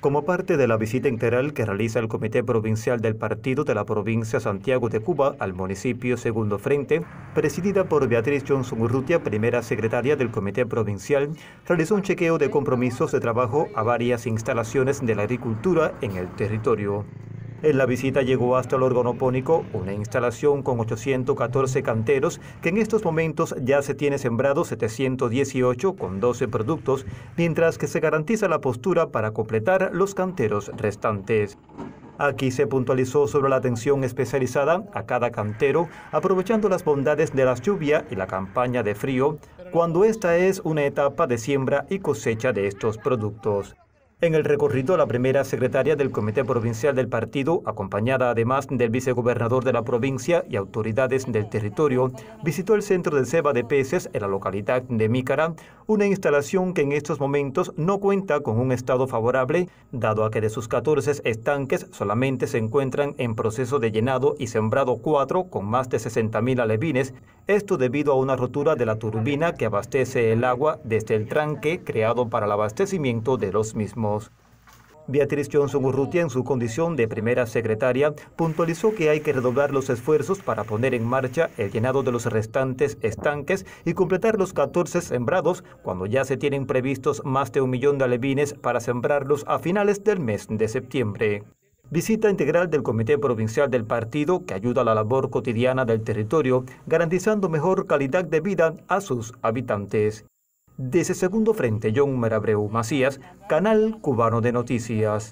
Como parte de la visita integral que realiza el Comité Provincial del Partido de la Provincia Santiago de Cuba al municipio Segundo Frente, presidida por Beatriz Johnson Urrutia, primera secretaria del Comité Provincial, realizó un chequeo de compromisos de trabajo a varias instalaciones de la agricultura en el territorio. En la visita llegó hasta el organopónico, una instalación con 814 canteros que en estos momentos ya se tiene sembrado 718 con 12 productos, mientras que se garantiza la postura para completar los canteros restantes. Aquí se puntualizó sobre la atención especializada a cada cantero, aprovechando las bondades de la lluvia y la campaña de frío, cuando esta es una etapa de siembra y cosecha de estos productos. En el recorrido, la primera secretaria del Comité Provincial del Partido, acompañada además del vicegobernador de la provincia y autoridades del territorio, visitó el centro de ceba de peces en la localidad de Mícara, una instalación que en estos momentos no cuenta con un estado favorable, dado a que de sus 14 estanques solamente se encuentran en proceso de llenado y sembrado cuatro con más de 60.000 alevines, esto debido a una rotura de la turbina que abastece el agua desde el tranque creado para el abastecimiento de los mismos. Beatriz Johnson Urrutia, en su condición de primera secretaria, puntualizó que hay que redoblar los esfuerzos para poner en marcha el llenado de los restantes estanques y completar los 14 sembrados, cuando ya se tienen previstos más de un millón de alevines para sembrarlos a finales del mes de septiembre. Visita integral del Comité Provincial del Partido que ayuda a la labor cotidiana del territorio, garantizando mejor calidad de vida a sus habitantes. Desde Segundo Frente, John Marabreu Macías, Canal Cubano de Noticias.